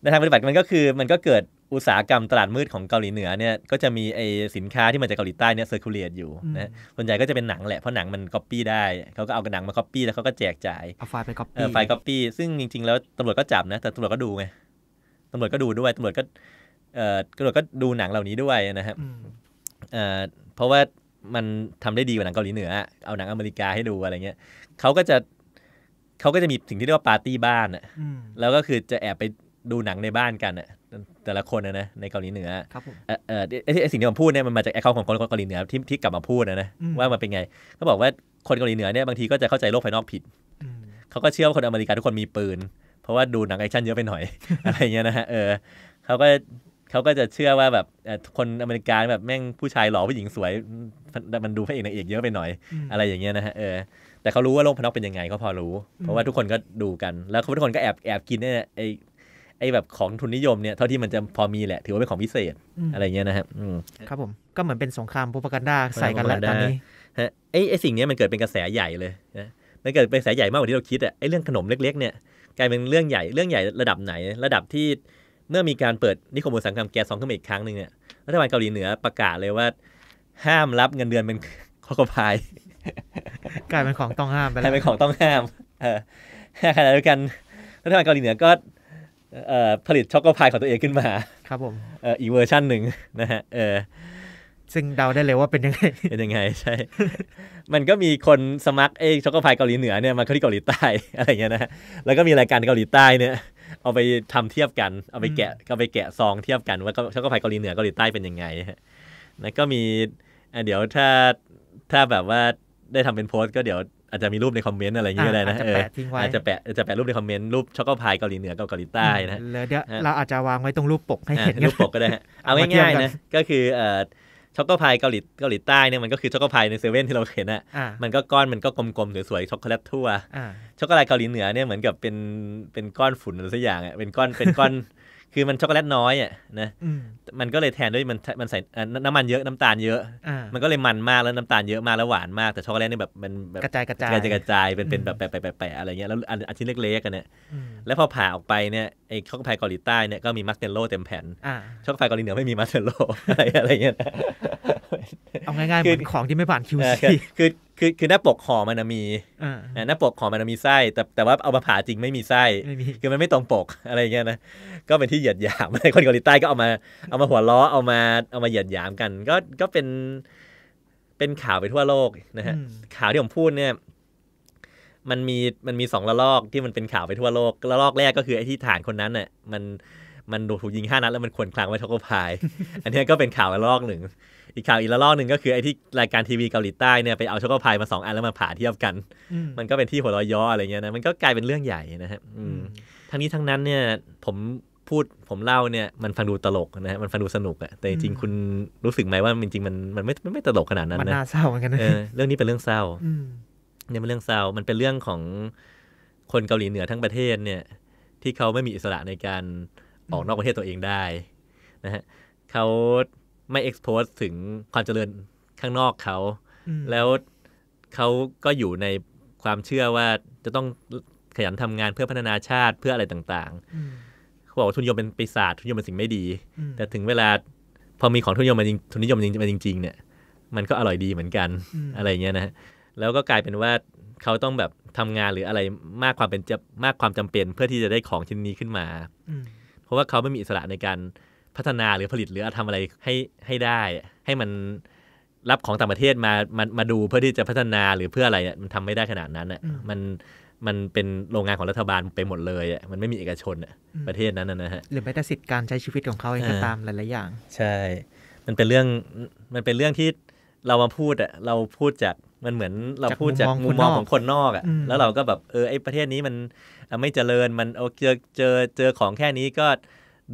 ในทางปฏิบัติมันก็คือมันก็เกิดอุตสาหกรรมตลาดมืดของเกาหลีเหนือ เนี่ยก็จะมีไอสินค้าที่มาจากเกาหลีใต้เนี่ยเซอร์คูลเลตอยู่นะส่วนใหญ่ก็จะเป็นหนังแหละเพราะหนังมันก๊อปปี้ได้เขาก็เอากระหนังมาก๊อปปี้แล้วเขาก็แจกจ่ายเอาไฟล์ไปก๊อปปี้ไฟล์ก๊อปปี้ซึ่งจริง ๆแล้วตำรวจก็จับนะแต่ตำรวจก็ดูไงตำรวจก็ดูด้วยตำรวจก็ เอ่อตำรวจก็ดูหนังเหล่านี้ด้วยนะครับเอ่อเพราะว่ามันทำได้ดีกว่าหนังเกาหลีเหนือ เอาหนังอเมริกาให้ดูอะไรเงี้ยเขาก็จะเขาก็จะมีสิ่งที่เรียกว่าปาร์ตี้บ้านอ่ะแล้วก็คือจะแอบไปดูหนังในบ้านกันอ่ะแต่ละคนนะในเกาหลีเหนือครับผมเออเออสิ่งที่ผมพูดเนี่ยมันมาจากแอคเคาท์ของคนเกาหลีเหนือที่ที่กลับมาพูดนะนะว่ามันเป็นไงเขาบอกว่าคนเกาหลีเหนือเนี่ยบางทีก็จะเข้าใจโลกภายนอกผิดเขาก็เชื่อว่าคนอเมริกันทุกคนมีปืน เพราะว่าดูหนังแอคชั่นเยอะไปหน่อยอะไรเงี้ยนะฮะเออเขาก็เขาก็จะเชื่อว่าแบบคนอเมริกันแบบแม่งผู้ชายหล่อผู้หญิงสวยมันดูพระเอกนางเอกเยอะไปหน่อย อะไรอย่างเงี้ยนะฮะเออแต่เขารู้ว่าโลกภายนอกเป็นยังไงเขาพอรู้ เพราะว่าทุกคนก็ดูกันแล้วทุกคนก็แอบแอบกินเนี่ยไอไอ้แบบของทุนนิยมเนี่ยเท่าที่มันจะพอมีแหละถือว่า เป็นของพิเศษอะไรเงี้ยนะครับครับผมก็เหมือนเป็นสงครามโปรปากันดาใส่กันแล้วตอนนี้ฮะไอ้ไอ้สิ่งนี้มันเกิดเป็นกระแสใหญ่เลยนะมันเกิดเป็นกระแสใหญ่มากกว่าที่เราคิดอะไอ้เรื่องขนมเล็ก ๆ เนี่ยกลายเป็นเรื่องใหญ่เรื่องใหญ่ระดับไหน ระดับที่เมื่อมีการเปิดนิคมอุตสาหกรรมแก๊สซองขึ้นมาอีกครั้งหนึ่งเนี่ยรัฐบาลเกาหลีเหนือ ประกาศเลยว่า ห้ามรับเงินเดือนเป็นข้อกพายกลายเป็นของต้องห้ามไปแล้วกลายเป็นของต้องห้ามเออขณะเดียวกันรัฐบาลเกาหลีเหนือก็ผลิตช็อกโกพายของตัวเองขึ้นมา ครับผมอีเวอร์ชันหนึ่งนะฮะเออซึ่งเดาได้เลยว่าเป็นยังไง เป็นยังไงใช่ มันก็มีคนสมัครเอช็อกโกพายเกาหลีเหนือเนี่ยมาที่เกาหลีใต้อะไรเงี้ยนะแล้วก็มีรายการเกาหลีใต้เนี่ย เอาไปทำเทียบกัน เอาไปแกะเอาไปแกะซองเทียบกันว่าช็อกโกพายเกาหลีเหนือเกาหลีใต้เป็นยังไงแล้วก็มีเดี๋ยวถ้าถ้าแบบว่าได้ทำเป็นโพสต์ก็เดี๋ยวอาจจะมีรูปในคอมเมนต์อะไรอย่างเงี้ยได้นะอาจจะแปะทิ้งไว้อาจจะแปะ จะแปะรูปในคอมเมนต์รูปช็อกโกพายเกาหลีเหนือกับเกาหลีใต้นะแล้วเดี๋ยวเราอาจจะวางไว้ตรงรูปปกให้เห็นรูปปกก็ได้ เอาง่ายๆนะ ก็คือเอ่อช็อกโกพายเกาหลีเกาหลีใต้เนี่ยมันก็คือช็อกโกพายในเซเว่นที่เราเห็นอ่ะ มันก็ก้อนมันก็กลมๆ สวยๆช็อกโกแลตทั่วช็อกโกแลตเกาหลีเหนือเนี่ยเหมือนกับเป็นเป็นก้อนฝุ่นอะไรสักอย่างอ่ะ เป็นก้อนเป็นก้อนคือมันช็อกโกแลตน้อยอ่ะนะมันก็เลยแทนด้วยมันมันใส่น้ำมันเยอะน้ำตาลเยอะมันก็เลยมันมากแล้วน้ำตาลเยอะมากแล้วหวานมาก แต่ช็อกโกแลตนี่แบบมันกระจายกระจายกระจายเป็นเป็นแบบแปะแปะอะไรเงี้ยแล้วอันชิ้นเล็กๆกันเนี่ยแล้วพอผ่าออกไปเนี่ยไอ้ช็อกโกแลตเกาหลีใต้เนี่ยก็มีมัสเตนโลเต็มแผ่นช็อกโกแลตเกาหลีเหนือไม่มีมัสเตนโลอะไรอะไรเงี้ยเอาง่ายๆเหมือนของที่ไม่ผ่านซีคือคือคือหน้า ปกห่อมันมีหน้าปกห่อมันมีไส้แต่แต่ว่าเอามาผ่าจริงไม่มีไส้ คือมันไม่ตรงปกอะไรเงี้ยนะ ก็เป็นที่เหยียดหยามคนเกาหลีใต้ก็เอามา เอามาหัวล้อเอามา เอามาเหยียดหยามกัน ก็ก็เป็นเป็นข่าวไปทั่วโลกนะฮะ ข่าวที่ผมพูดเนี่ย มันมีมันมีสองระลอกที่มันเป็นข่าวไปทั่วโลกระลอกแรกก็คือไอ้ที่ฐานคนนั้นเน่ยมันมันโดนถูกยิงห้านัดแล้วมันควนคลางไว้ทอกโกพาย อันนี้ก็เป็นข่าวีะลอกหนึ่ง อีกข่าวอีกระลอกหนึ่งก็คือไอ้ที่รายการทีวีเกาหลีใต้เนี่ยไปเอาช็อกโกพายมาสองอันแล้วมาผ่าเทียบกัน มันก็เป็นที่หัวเราะย่ออะไรเงี้ยนะ มันก็กลายเป็นเรื่องใหญ่นะฮะ ทั้งนี้ทั้งนั้นเนี่ย ผมพูดผมเล่าเนี่ยมันฟังดูตลกนะฮะ มันฟังดูสนุกอะแต่จริงคุณรู้สึกไหมว่าจริงมันมันไม่ไม่ตลกขนาดนั้นนะ มันน่าเศร้าเหมือนกันเรื่องนี้เป็นเรื่องเศร้าเนี่ยมันเรื่องเศร้า มันเป็นเรื่องของคนเกาหลีเหนือทั้งประเทศ เนี่ย ที่เขาไม่มีอิสระในการออกนอกประเทศตัวเองได้นะฮะเขาไม่เอ็กซ์โพสถึงความเจริญข้างนอกเขาแล้วเขาก็อยู่ในความเชื่อว่าจะต้องขยันทำงานเพื่อพัฒนาชาติเพื่ออะไรต่างๆเขาบอกว่าทุนยมเป็นปีศาจทุนยมเป็นสิ่งไม่ดี แต่ถึงเวลาพอมีของทุนยมมาจริงทุนนิยมมาจริงๆ เนี่ยมันก็อร่อยดีเหมือนกัน อะไรเงี้ยนะแล้วก็กลายเป็นว่าเขาต้องแบบทำงานหรืออะไรมากความเป็นมากความจำเป็นเพื่อที่จะได้ของชิ้นนี้ขึ้นมาเพราะว่าเขาไม่มีอิสระในการพัฒนาหรือผลิตหรือทำอะไรให้ให้ได้ ให้มันรับของต่างประเทศมามามาดูเพื่อที่จะพัฒนาหรือเพื่ออะไรมันทำไม่ได้ขนาดนั้นอ่ะมัน มันเป็นโรงงานของรัฐบาลไปหมดเลยอ่ะมันไม่มีเอกชนอ่ะประเทศนั้นนะฮะหรือแม้แต่สิทธิการใช้ชีวิตของเขาเองก็ตามหลายๆอย่าง ใช่ มันเป็นเรื่องมันเป็นเรื่องที่เรามาพูดอะเราพูดจากมันเหมือนเราพูดจากมุมมองของคนนอกอะแล้วเราก็แบบเออไอประเทศนี้มันไม่เจริญมันเจอเจอเจอของแค่นี้ก็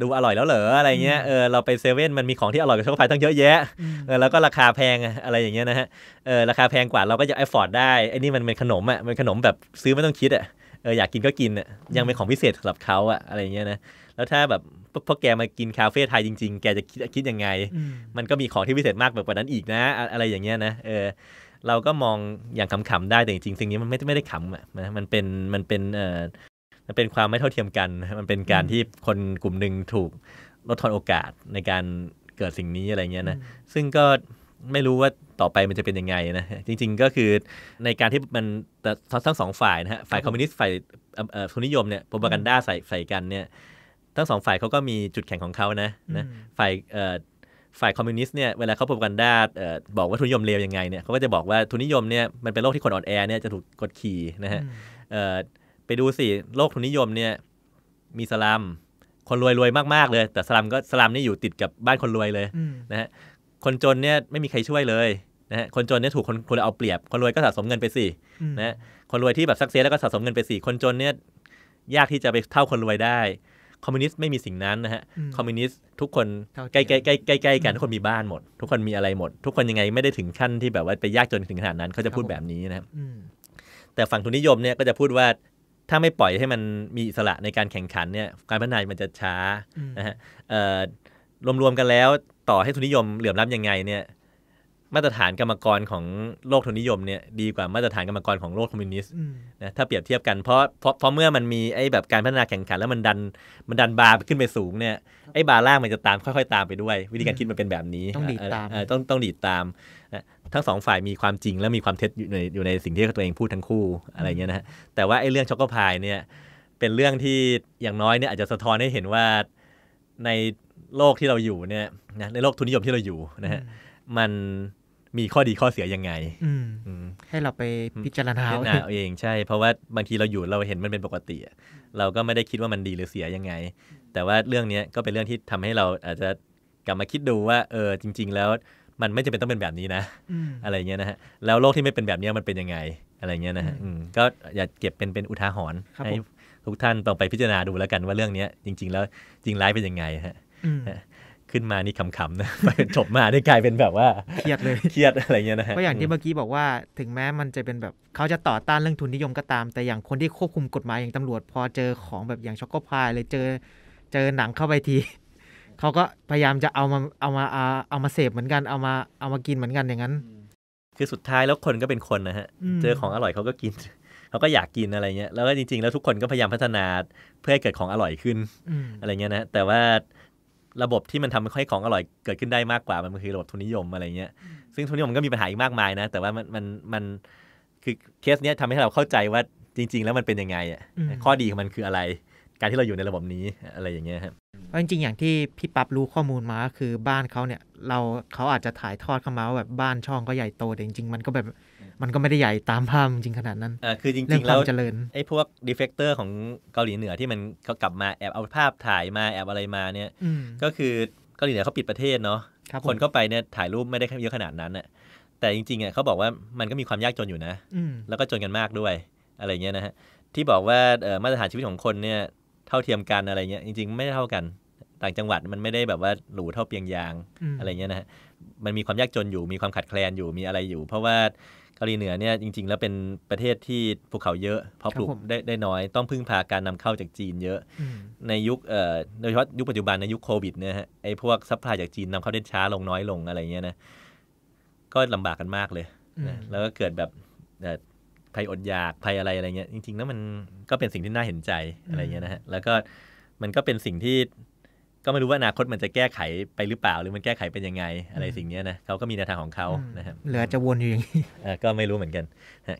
ดูอร่อยแล้วเหรออะไรเงี้ยเออเราไปเซเว่นมันมีของที่อร่อยกว่าทั่วไปตั้งเยอะแยะเออแล้วก็ราคาแพงอะไรอย่างเงี้ยนะฮะเออราคาแพงกว่าเราก็จะเอฟอร์ดได้ไอ้นี่มันเป็นขนมอะมันขนมแบบซื้อไม่ต้องคิดอะเอออยากกินก็กินอะยังเป็นของพิเศษสำหรับเขาอะอะไรเงี้ยนะแล้วถ้าแบบพอแกมากินคาเฟ่ไทยจริงๆ แกจะคิดคิด ยังไง มันก็มีของที่พิเศษมากแบบกว่านั้นอีกนะอะไรอย่างเงี้ยนะ เออเราก็มองอย่างขำๆได้แต่จริงๆสิ่งนี้มันไม่ไม่ได้ขำอ่ะนะมันเป็นมันเป็นเอ่อมันเป็นความไม่เท่าเทียมกัน มันเป็นการที่คนกลุ่มหนึ่งถูกลดทอนโอกาสในการเกิดสิ่งนี้อะไรเงี้ยนะซึ่งก็ไม่รู้ว่าต่อไปมันจะเป็นยังไงนะจริง ๆก็คือในการที่มันทั้งสองฝ่ายนะฮะฝ่ายคอมมิวนิสต์ฝ่ายทุนนิยมเนี่ยโปรากันด้าใส่ใส่กันเนี่ยทั้งสองฝ่ายเขาก็มีจุดแข็งของเขานะนะฝ่ายฝ่ายคอมมิวนิสต์เนี่ยเวลาเขาพบกันได้บอกว่าทุนนิยมเลวยังไงเนี่ยเขาก็จะบอกว่าทุนนิยมเนี่ยมันเป็นโลกที่คนอ่อนแอเนี่ยจะถูกกดขี่นะฮะไปดูสิโลกทุนนิยมเนี่ยมีสลัมคนรวยรวยมากๆเลย แต่สลัมก็สลัมนี่อยู่ติดกับบ้านคนรวยเลยนะฮะคนจนเนี่ยไม่มีใครช่วยเลยนะฮะคนจนเนี่ยถูกคนคนเอาเปรียบ คนรวยก็สะสมเงินไปสินะคนรวยที่แบบซักเซสแล้วก็สะสมเงินไปสิคนจนเนี่ยยากที่จะไปเท่าคนรวยได้คอมมิวนิสต์ไม่มีสิ่งนั้นนะฮะ คอมมิวนิสต์ทุกคนใกล้ใกล้ใกล้ใกล้ใกล้กันทุกคนมีบ้านหมด ทุกคนมีอะไรหมด ทุกคนยังไงไม่ได้ถึงขั้นที่แบบว่าไปยากจนถึงขนาดนั้น เขาจะพูดแบบนี้นะครับแต่ฝั่งทุนนิยมเนี่ยก็จะพูดว่าถ้าไม่ปล่อยให้มันมีอิสระในการแข่งขันเนี่ยการพัฒนามันจะช้านะฮะรวมๆ กันแล้วต่อให้ทุนนิยมเหลื่อมล้ำยังไงเนี่ยมาตรฐานกรรมกรของโลกทุนนิยมเนี่ยดีกว่ามาตรฐานกรรมกรของโลกคอมมิวนิสต์นะถ้าเปรียบเทียบกัน เพราะเพราะเพราะเมื่อมันมีไอ้แบบการพัฒนาแข่งขันแล้วมันดันมันดันบาร์ขึ้นไปสูงเนี่ยไอ้บาร์ล่างมันจะตามค่อย ๆ ตามไปด้วย วิธีการคิดมันเป็นแบบนี้ต้องดีตามต้องต้องดีตามทั้งสองฝ่ายมีความจริงและมีความเท็จอยู่ในอยู่ในสิ่งที่ตัวเองพูดทั้งคู่อะไรเงี้ยนะฮะแต่ว่าไอ้เรื่องช็อกโกพายเนี่ยเป็นเรื่องที่อย่างน้อยเนี่ยอาจจะสะท้อนให้เห็นว่าในโลกที่เราอยู่เนี่ยในโลกทุนนิยมที่เราอยู่นะฮะมันมีข้อดีข้อเสียยังไงให้เราไปพิจารณาเอาเองใช่เพราะว่าบางทีเราอยู่เราเห็นมันเป็นปกติ เราก็ไม่ได้คิดว่ามันดีหรือเสียยังไง แต่ว่าเรื่องนี้ก็เป็นเรื่องที่ทำให้เราอาจจะกลับมาคิดดูว่า เออจริงๆ แล้วมันไม่จำเป็นต้องเป็นแบบนี้นะอะไรเงี้ยนะฮะแล้วโลกที่ไม่เป็นแบบนี้มันเป็นยังไงอะไรเงี้ยนะฮะก็อย่าเก็บเป็นเป็นอุทาหรณ์ให้ทุกท่านลองไปพิจารณาดูแล้วกันว่าเรื่องนี้จริง ๆ แล้วจริงร้ายเป็นยังไงฮะขึ้นมานี่ขำๆนะจบมาได้กลายเป็นแบบว่าเครียดเลยเครียดอะไรเงี้ยนะก็อย่างที่เมื่อกี้บอกว่าถึงแม้มันจะเป็นแบบเขาจะต่อต้านเรื่องทุนนิยมก็ตาม แต่อย่างคนที่ควบคุมกฎหมายอย่างตำรวจ พอเจอของแบบอย่างช็อกโกพายเลยเจอเจอหนังเข้าไปที เขาก็พยายามจะเอามาเอามาเอามาเสพเหมือนกัน เอามาเอามากินเหมือนกันอย่างนั้น คือสุดท้ายแล้วคนก็เป็นคนนะฮะเจอของอร่อยเขาก็กินเขาก็อยากกินอะไรเงี้ยแล้วก็จริงๆแล้วทุกคนก็พยายามพัฒนาเพื่อให้เกิดของอร่อยขึ้นอะไรเงี้ยนะแต่ว่าระบบที่มันทำให้ของอร่อยเกิดขึ้นได้มากกว่ามันคือระบบทุนนิยมอะไรเงี้ยซึ่งทุนนิยมก็มีปัญหาอีกมากมายนะแต่ว่ามันมันมันคือเคสเนี้ยทำให้เราเข้าใจว่าจริง ๆ แล้วมันเป็นยังไงอ่ะข้อดีของมันคืออะไรการที่เราอยู่ในระบบนี้อะไรอย่างเงี้ยครับเพราะจริงๆอย่างที่พี่ปั๊บรู้ข้อมูลมาคือบ้านเขาเนี่ย เราเขาอาจจะถ่ายทอดเข้ามาว่าแบบบ้านช่องก็ใหญ่โตแต่จริง ๆ มันก็แบบมันก็ไม่ได้ใหญ่ตามภาพจริงขนาดนั้นอ่าคือจริงๆแล้วเจริญไอ้พวกดีเฟกเตอร์ของเกาหลีเหนือที่มันเขากลับมาแอบเอาภาพถ่ายมาแอบอะไรมาเนี่ย ก็คือเกาหลีเหนือเขาปิดประเทศเนาะ คนเข้าไปเนี่ยถ่ายรูปไม่ได้เยอะขนาดนั้นอะแต่จริงๆอ่ะเขาบอกว่ามันก็มีความยากจนอยู่นะ แล้วก็จนกันมากด้วยอะไรเงี้ยนะฮะ ที่บอกว่ามาตรฐานชีวิตของคนเนี่ย เท่าเทียมกันอะไรเงี้ย จริง ๆ ไม่ได้เท่ากัน ต่างจังหวัดมันไม่ได้แบบว่าหรูเท่าเปียงยาง อะไรเงี้ยนะฮะ มันมีความยากจนอยู่มีความขัดแคลนอยู่มีอะไรอยู่ เพราะว่าเกาหลีเหนือเนี่ยจริงๆแล้วเป็นประเทศที่ภูเขาเยอะเพราะปลูกได้ได้น้อยต้องพึ่งพาการนำเข้าจากจีนเยอะ ในยุคโดยเฉพาะยุคปัจจุบันในยุคโควิดเนี่ยฮะไอ้พวกซัพพลายจากจีนนำเข้าได้ช้าลงน้อยลงอะไรเงี้ยนะก็ลำบากกันมากเลยนะแล้วก็เกิดแบบภัยอดอยากภัยอะไรอะไรเงี้ยจริง ๆ แล้วมันก็เป็นสิ่งที่น่าเห็นใจอะไรเงี้ยนะฮะแล้วก็มันก็เป็นสิ่งที่ก็ไม่รู้ว่าอนาคตมันจะแก้ไขไปหรือเปล่า หรือมันแก้ไขเป็นยังไง อะไรสิ่งนี้นะเขาก็มีแนวทางของเขานะครับเหลือจะวนอยู่อย่างนี้ก็ไม่รู้เหมือนกัน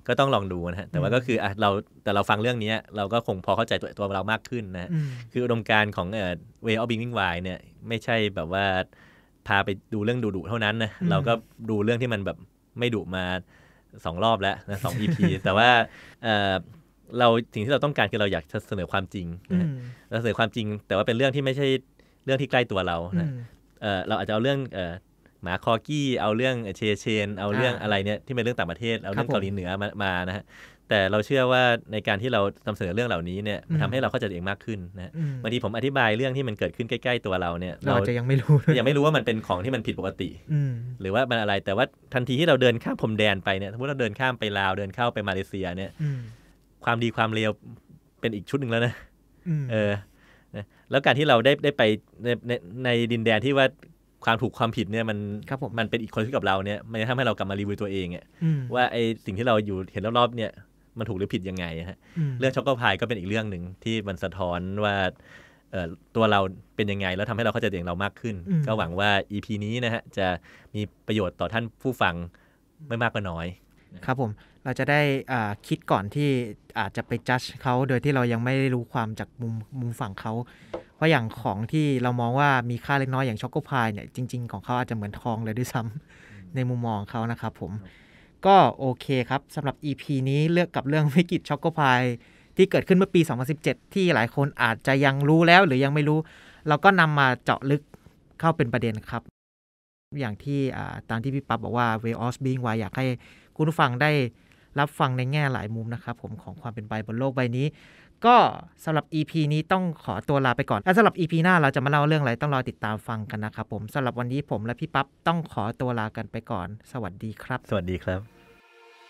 ก็ต้องลองดูนะฮะแต่ว่าก็คือเราแต่เราฟังเรื่องนี้เราก็คงพอเข้าใจตัวตัวเรามากขึ้นนะคืออุดมการของเอ่อ way of being w i s เนี่ยไม่ใช่แบบว่าพาไปดูเรื่องดุดุเท่านั้นนะเราก็ดูเรื่องที่มันแบบไม่ดุมาสองรอบแล้วนะสองพีแต่ว่าเราสิ่งที่เราต้องการคือเราอยากเสนอความจริงเราเสนอความจริง แต่ว่าเป็นเรื่องที่ไม่ใช่เรื่องที่ใกล้ตัวเรานะเเราอาจจะเอาเรื่องหมาคอกี้ เอาเรื่องเชเชน เอาเรื่องอะไรเนี่ยที่เป็นเรื่องต่างประเทศ เอาเรื่องเกาหลีเหนือมามานะฮะ แต่เราเชื่อว่าในการที่เรานำเสนอเรื่องเหล่านี้เนี่ยทำให้เราเข้าใจเองมากขึ้นนะบางทีผมอธิบายเรื่องที่มันเกิดขึ้นใกล้ๆตัวเราเนี่ย เราจะยังไม่รู้ ยังไม่รู้ว่ามันเป็นของที่มันผิดปกติหรือว่ามันอะไร แต่ว่าทันทีที่เราเดินข้ามพรมแดนไปเนี่ยสมมติเราเดินข้ามไปลาว เดินเข้าไปมาเลเซีย เนี่ย ความดีความเลวเป็นอีกชุดหนึ่งแล้วนะเออแล้วการที่เราได้ได้ไปในในในดินแดนที่ว่าความถูกความผิดเนี่ยมันมมันเป็นอีกคนที่กับเราเนี่ยมันจะทำให้เรากลับมารีวิวตัวเองอยว่าไอสิ่งที่เราอยู่เห็นรอบๆเนี่ยมันถูกหรือผิดยังไงฮะเรื่องช็อกโกพายก็เป็นอีกเรื่องหนึ่งที่มันสะท้อนว่า ตัวเราเป็นยังไงแล้วทำให้เราเข้าใจตัวเองเรามากขึ้น ก็หวังว่า EP นี้นะฮะ จะมีประโยชน์ต่อท่านผู้ฟังไม่มากก็น้อย ครับผมเราจะได้คิดก่อนที่อาจจะไปจัดเขาโดยที่เรายังไม่รู้ความจากมุมมุมฝั่งเขาเพราะอย่างของที่เรามองว่ามีค่าเล็กน้อยอย่างช็อกโกพายเนี่ยจริง ๆของเขาอาจจะเหมือนทองเลยด้วยซ้ำในมุมมองเขานะครับผมก็โอเคครับสำหรับ EP นี้เลือกกับเรื่องวิกฤตช็อกโกพายที่เกิดขึ้นเมื่อปี 2017 ที่หลายคนอาจจะยังรู้แล้วหรือยังไม่รู้ เราก็นำมาเจาะลึกเข้าเป็นประเด็นครับ อย่างที่ตามที่พี่ปั๊บบอกว่า Way of Being วายอยากให้คุณผู้ฟังได้รับฟังในแง่หลายมุมนะครับผมของความเป็นไปบนโลกใบนี้ ก็สำหรับ EP นี้ต้องขอตัวลาไปก่อน และสำหรับ EP หน้าเราจะมาเล่าเรื่องอะไรต้องรอติดตามฟังกันนะครับผมสำหรับวันนี้ผมและพี่ปั๊บ ต้องขอตัวลากันไปก่อน สวัสดีครับ สวัสดีครับ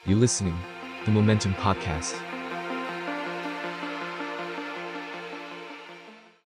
You listening the Momentum Podcast